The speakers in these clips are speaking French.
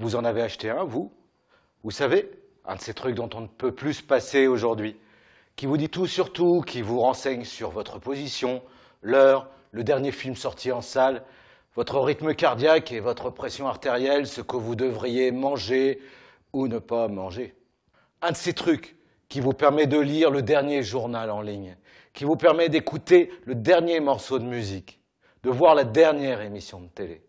Vous en avez acheté un, vous Vous savez, un de ces trucs dont on ne peut plus passer aujourd'hui, qui vous dit tout sur tout, qui vous renseigne sur votre position, l'heure, le dernier film sorti en salle, votre rythme cardiaque et votre pression artérielle, ce que vous devriez manger ou ne pas manger. Un de ces trucs qui vous permet de lire le dernier journal en ligne, qui vous permet d'écouter le dernier morceau de musique, de voir la dernière émission de télé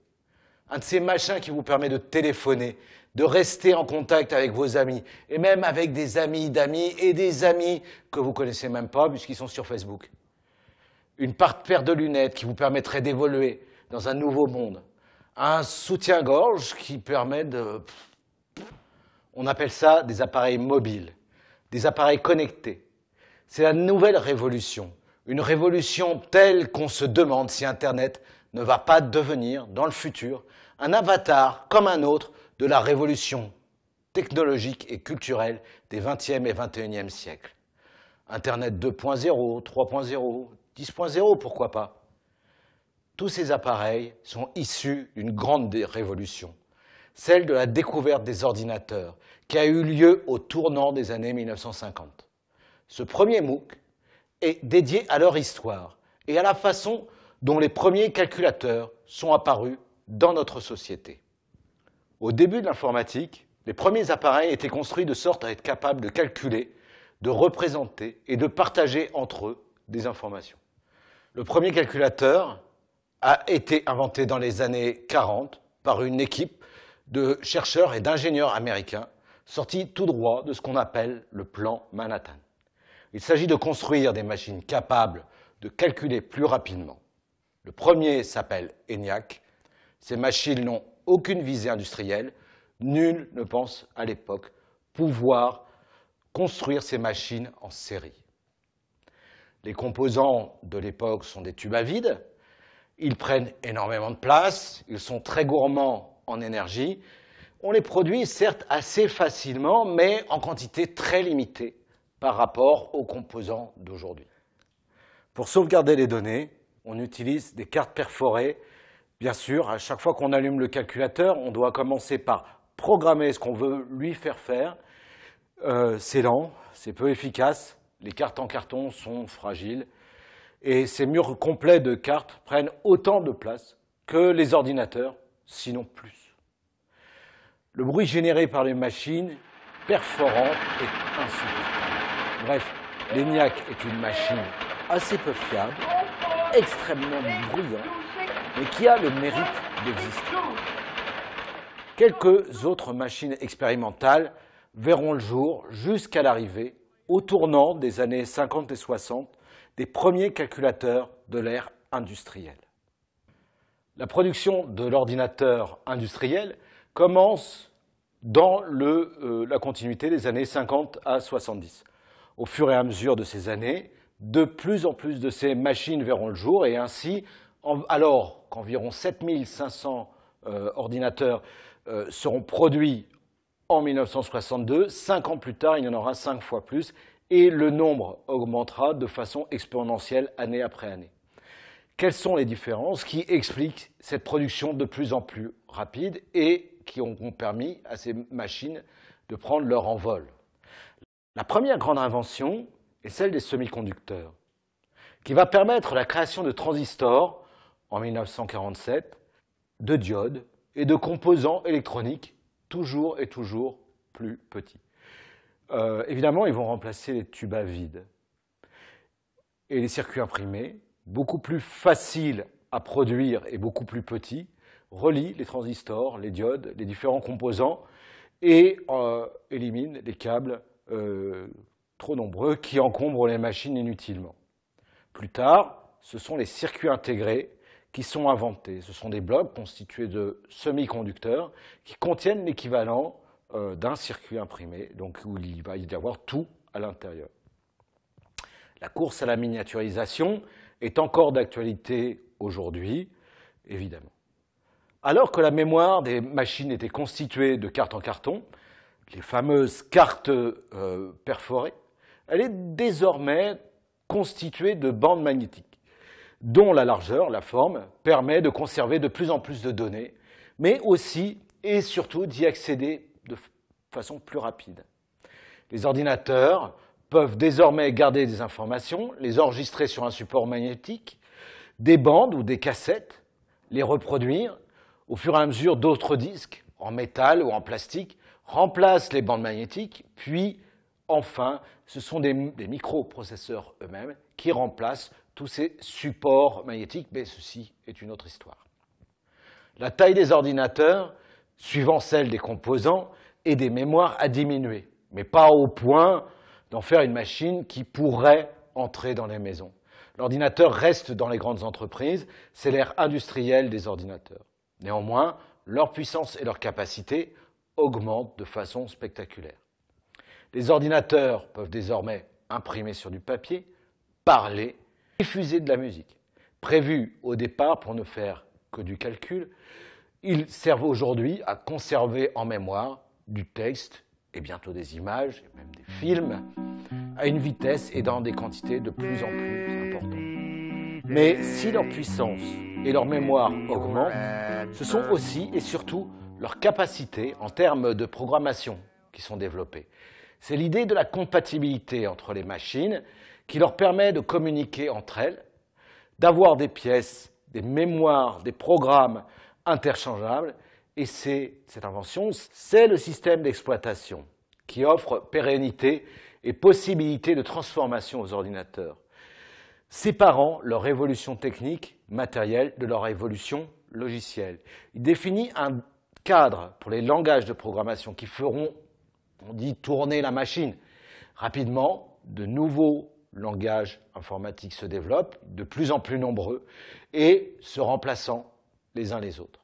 un de ces machins qui vous permet de téléphoner, de rester en contact avec vos amis, et même avec des amis d'amis et des amis que vous connaissez même pas puisqu'ils sont sur Facebook. Une paire de lunettes qui vous permettrait d'évoluer dans un nouveau monde. Un soutien-gorge qui permet de... On appelle ça des appareils mobiles, des appareils connectés. C'est la nouvelle révolution. Une révolution telle qu'on se demande si Internet ne va pas devenir, dans le futur, un avatar comme un autre de la révolution technologique et culturelle des 20e et 21e siècles. Internet 2.0, 3.0, 10.0, pourquoi pas Tous ces appareils sont issus d'une grande révolution, celle de la découverte des ordinateurs, qui a eu lieu au tournant des années 1950. Ce premier MOOC est dédié à leur histoire et à la façon dont les premiers calculateurs sont apparus dans notre société. Au début de l'informatique, les premiers appareils étaient construits de sorte à être capables de calculer, de représenter et de partager entre eux des informations. Le premier calculateur a été inventé dans les années 40 par une équipe de chercheurs et d'ingénieurs américains sortis tout droit de ce qu'on appelle le plan Manhattan. Il s'agit de construire des machines capables de calculer plus rapidement, le premier s'appelle ENIAC. Ces machines n'ont aucune visée industrielle. Nul ne pense à l'époque pouvoir construire ces machines en série. Les composants de l'époque sont des tubes à vide. Ils prennent énormément de place, ils sont très gourmands en énergie. On les produit certes assez facilement, mais en quantité très limitée par rapport aux composants d'aujourd'hui. Pour sauvegarder les données, on utilise des cartes perforées. Bien sûr, à chaque fois qu'on allume le calculateur, on doit commencer par programmer ce qu'on veut lui faire faire. Euh, c'est lent, c'est peu efficace, les cartes en carton sont fragiles, et ces murs complets de cartes prennent autant de place que les ordinateurs, sinon plus. Le bruit généré par les machines perforantes est insupportable. Bref, l'ENIAC est une machine assez peu fiable, extrêmement bruyant, mais qui a le mérite d'exister. Quelques autres machines expérimentales verront le jour jusqu'à l'arrivée, au tournant des années 50 et 60, des premiers calculateurs de l'ère industrielle. La production de l'ordinateur industriel commence dans euh, la continuité des années 50 à 70. Au fur et à mesure de ces années, de plus en plus de ces machines verront le jour et ainsi, alors qu'environ 7500 euh, ordinateurs euh, seront produits en 1962, cinq ans plus tard, il y en aura cinq fois plus et le nombre augmentera de façon exponentielle année après année. Quelles sont les différences qui expliquent cette production de plus en plus rapide et qui ont permis à ces machines de prendre leur envol La première grande invention, et celle des semi-conducteurs, qui va permettre la création de transistors en 1947, de diodes et de composants électroniques toujours et toujours plus petits. Euh, évidemment, ils vont remplacer les tubes à vide et les circuits imprimés, beaucoup plus faciles à produire et beaucoup plus petits, relient les transistors, les diodes, les différents composants et euh, éliminent élimine les câbles euh, trop nombreux, qui encombrent les machines inutilement. Plus tard, ce sont les circuits intégrés qui sont inventés. Ce sont des blocs constitués de semi-conducteurs qui contiennent l'équivalent euh, d'un circuit imprimé, donc où il va y avoir tout à l'intérieur. La course à la miniaturisation est encore d'actualité aujourd'hui, évidemment. Alors que la mémoire des machines était constituée de cartes en carton, les fameuses cartes euh, perforées, elle est désormais constituée de bandes magnétiques, dont la largeur, la forme, permet de conserver de plus en plus de données, mais aussi et surtout d'y accéder de façon plus rapide. Les ordinateurs peuvent désormais garder des informations, les enregistrer sur un support magnétique, des bandes ou des cassettes, les reproduire. Au fur et à mesure, d'autres disques, en métal ou en plastique, remplacent les bandes magnétiques, puis enfin, ce sont des, microprocesseurs eux-mêmes qui remplacent tous ces supports magnétiques, mais ceci est une autre histoire. La taille des ordinateurs, suivant celle des composants et des mémoires, a diminué, mais pas au point d'en faire une machine qui pourrait entrer dans les maisons. L'ordinateur reste dans les grandes entreprises, c'est l'ère industrielle des ordinateurs. Néanmoins, leur puissance et leur capacité augmentent de façon spectaculaire. Les ordinateurs peuvent désormais imprimer sur du papier, parler, diffuser de la musique. Prévus au départ pour ne faire que du calcul, ils servent aujourd'hui à conserver en mémoire du texte et bientôt des images, et même des films, à une vitesse et dans des quantités de plus en plus importantes. Mais si leur puissance et leur mémoire augmentent, ce sont aussi et surtout leurs capacités en termes de programmation qui sont développées c'est l'idée de la compatibilité entre les machines qui leur permet de communiquer entre elles, d'avoir des pièces, des mémoires, des programmes interchangeables. Et c'est cette invention, c'est le système d'exploitation qui offre pérennité et possibilité de transformation aux ordinateurs, séparant leur évolution technique, matérielle, de leur évolution logicielle. Il définit un cadre pour les langages de programmation qui feront on dit tourner la machine. Rapidement, de nouveaux langages informatiques se développent, de plus en plus nombreux, et se remplaçant les uns les autres.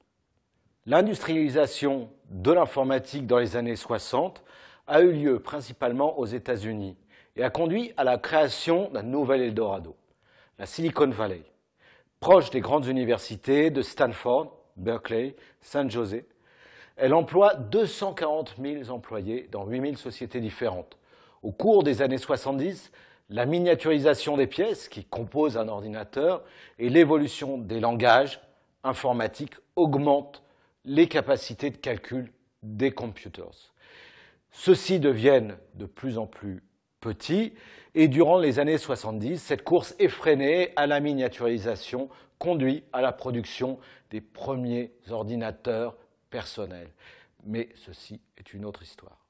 L'industrialisation de l'informatique dans les années 60 a eu lieu principalement aux États-Unis et a conduit à la création d'un nouvel Eldorado, la Silicon Valley, proche des grandes universités de Stanford, Berkeley, San José, elle emploie 240 000 employés dans 8 000 sociétés différentes. Au cours des années 70, la miniaturisation des pièces qui composent un ordinateur et l'évolution des langages informatiques augmentent les capacités de calcul des computers. Ceux-ci deviennent de plus en plus petits et durant les années 70, cette course effrénée à la miniaturisation conduit à la production des premiers ordinateurs personnel, Mais ceci est une autre histoire.